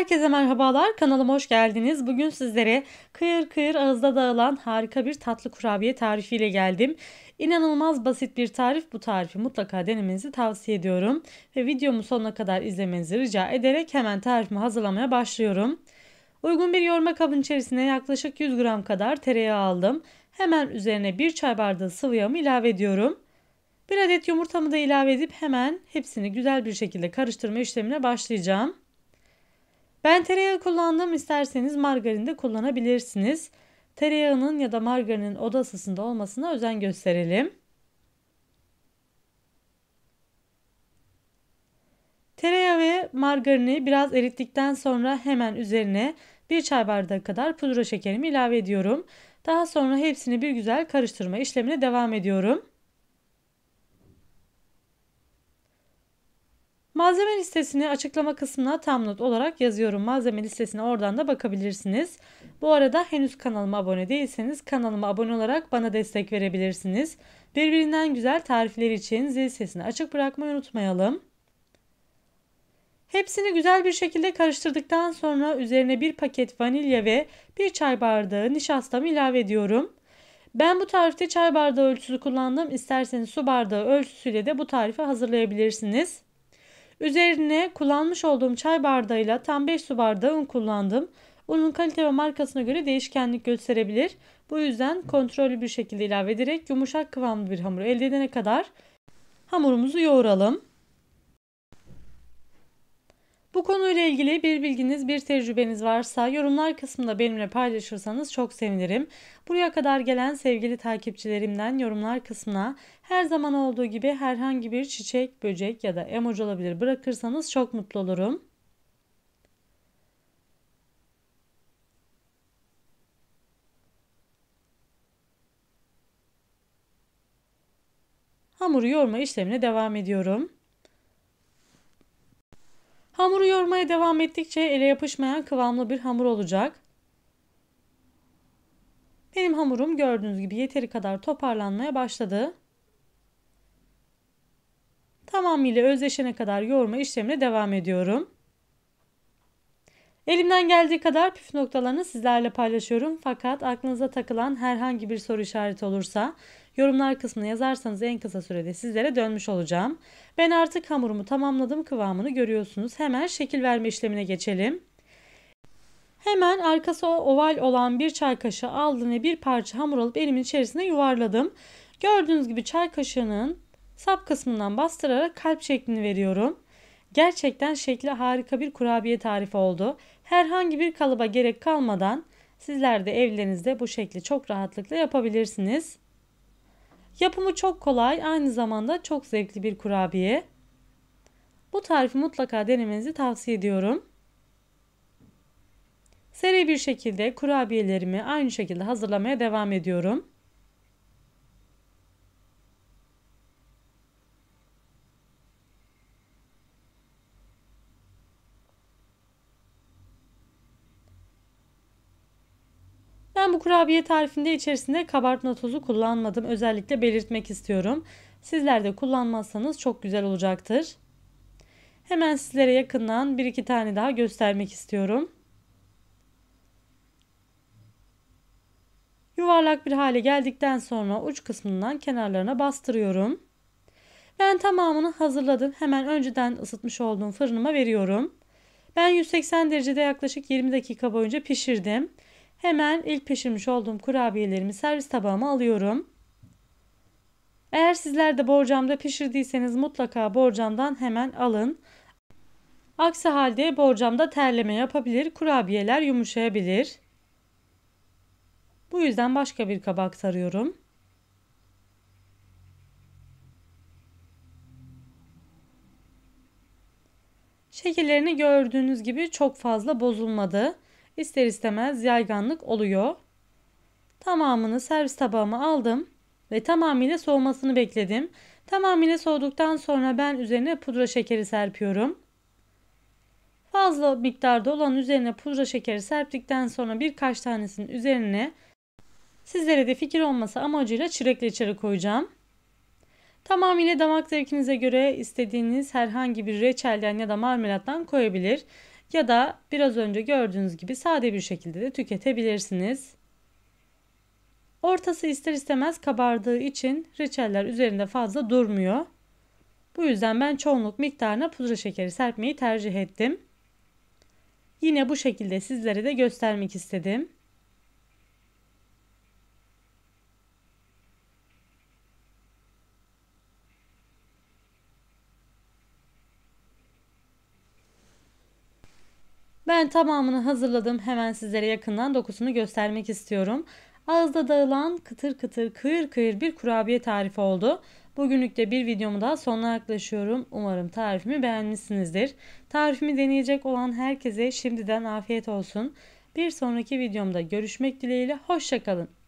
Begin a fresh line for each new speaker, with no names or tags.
Herkese merhabalar, kanalıma hoş geldiniz. Bugün sizlere kıyır kıyır ağızda dağılan harika bir tatlı kurabiye tarifiyle geldim. İnanılmaz basit bir tarif, bu tarifi mutlaka denemenizi tavsiye ediyorum. Ve videomu sonuna kadar izlemenizi rica ederek hemen tarifimi hazırlamaya başlıyorum. Uygun bir yoğurma kabın içerisine yaklaşık 100 gram kadar tereyağı aldım. Hemen üzerine 1 çay bardağı sıvı yağımı ilave ediyorum. Bir adet yumurtamı da ilave edip hemen hepsini güzel bir şekilde karıştırma işlemine başlayacağım. Ben tereyağı kullandım isterseniz margarin de kullanabilirsiniz. Tereyağının ya da margarinin oda ısısında olmasına özen gösterelim. Tereyağı ve margarini biraz erittikten sonra hemen üzerine bir çay bardağı kadar pudra şekerimi ilave ediyorum. Daha sonra hepsini bir güzel karıştırma işlemine devam ediyorum. Malzeme listesini açıklama kısmına tam not olarak yazıyorum. Malzeme listesine oradan da bakabilirsiniz. Bu arada henüz kanalıma abone değilseniz kanalıma abone olarak bana destek verebilirsiniz. Birbirinden güzel tarifler için zil sesini açık bırakmayı unutmayalım. Hepsini güzel bir şekilde karıştırdıktan sonra üzerine bir paket vanilya ve bir çay bardağı nişastamı ilave ediyorum. Ben bu tarifte çay bardağı ölçüsü kullandım. İsterseniz su bardağı ölçüsüyle de bu tarifi hazırlayabilirsiniz. Üzerine kullanmış olduğum çay bardağıyla tam 5 su bardağı un kullandım. Unun kalite ve markasına göre değişkenlik gösterebilir. Bu yüzden kontrollü bir şekilde ilave ederek yumuşak kıvamlı bir hamur elde edene kadar hamurumuzu yoğuralım. Bu konuyla ilgili bir bilginiz, bir tecrübeniz varsa yorumlar kısmında benimle paylaşırsanız çok sevinirim. Buraya kadar gelen sevgili takipçilerimden yorumlar kısmına her zaman olduğu gibi herhangi bir çiçek, böcek ya da emoji olabilir bırakırsanız çok mutlu olurum. Hamuru yoğurma işlemine devam ediyorum. Hamuru yoğurmaya devam ettikçe ele yapışmayan kıvamlı bir hamur olacak. Benim hamurum gördüğünüz gibi yeteri kadar toparlanmaya başladı. Tamamıyla özleşene kadar yoğurma işlemine devam ediyorum. Elimden geldiği kadar püf noktalarını sizlerle paylaşıyorum. Fakat aklınıza takılan herhangi bir soru işareti olursa yorumlar kısmına yazarsanız en kısa sürede sizlere dönmüş olacağım. Ben artık hamurumu tamamladım kıvamını görüyorsunuz. Hemen şekil verme işlemine geçelim. Hemen arkası oval olan bir çay kaşığı aldım ve bir parça hamur alıp elimin içerisine yuvarladım. Gördüğünüz gibi çay kaşığının sap kısmından bastırarak kalp şeklini veriyorum. Gerçekten şekli harika bir kurabiye tarifi oldu. Herhangi bir kalıba gerek kalmadan sizler de evlerinizde bu şekli çok rahatlıkla yapabilirsiniz. Yapımı çok kolay, aynı zamanda çok zevkli bir kurabiye. Bu tarifi mutlaka denemenizi tavsiye ediyorum. Seri bir şekilde kurabiyelerimi aynı şekilde hazırlamaya devam ediyorum. bu kurabiye tarifinde içerisinde kabartma tozu kullanmadım. Özellikle belirtmek istiyorum. Sizler de kullanmazsanız çok güzel olacaktır. Hemen sizlere yakından bir iki tane daha göstermek istiyorum. Yuvarlak bir hale geldikten sonra uç kısmından kenarlarına bastırıyorum. Ben tamamını hazırladım. Hemen önceden ısıtmış olduğum fırınıma veriyorum. Ben 180 derecede yaklaşık 20 dakika boyunca pişirdim. Hemen ilk pişirmiş olduğum kurabiyelerimi servis tabağıma alıyorum. Eğer sizler de borcamda pişirdiyseniz mutlaka borcamdan hemen alın. Aksi halde borcamda terleme yapabilir, kurabiyeler yumuşayabilir. Bu yüzden başka bir kabak sarıyorum. Şekillerini gördüğünüz gibi çok fazla bozulmadı ister istemez yayganlık oluyor. Tamamını servis tabağıma aldım ve tamamıyla soğumasını bekledim. Tamamıyla soğuduktan sonra ben üzerine pudra şekeri serpiyorum. Fazla miktarda olan üzerine pudra şekeri serptikten sonra birkaç tanesinin üzerine sizlere de fikir olması amacıyla çilek reçeli koyacağım. Tamamıyla damak zevkinize göre istediğiniz herhangi bir reçelden ya da marmelattan koyabilir ya da biraz önce gördüğünüz gibi sade bir şekilde de tüketebilirsiniz. Ortası ister istemez kabardığı için reçeller üzerinde fazla durmuyor. Bu yüzden ben çoğunluk miktarına pudra şekeri serpmeyi tercih ettim. Yine bu şekilde sizlere de göstermek istedim. Ben tamamını hazırladım. Hemen sizlere yakından dokusunu göstermek istiyorum. Ağızda dağılan kıtır kıtır kıyır kıyır bir kurabiye tarifi oldu. Bugünlük de bir videomu daha sonuna yaklaşıyorum. Umarım tarifimi beğenmişsinizdir. Tarifimi deneyecek olan herkese şimdiden afiyet olsun. Bir sonraki videomda görüşmek dileğiyle hoşçakalın.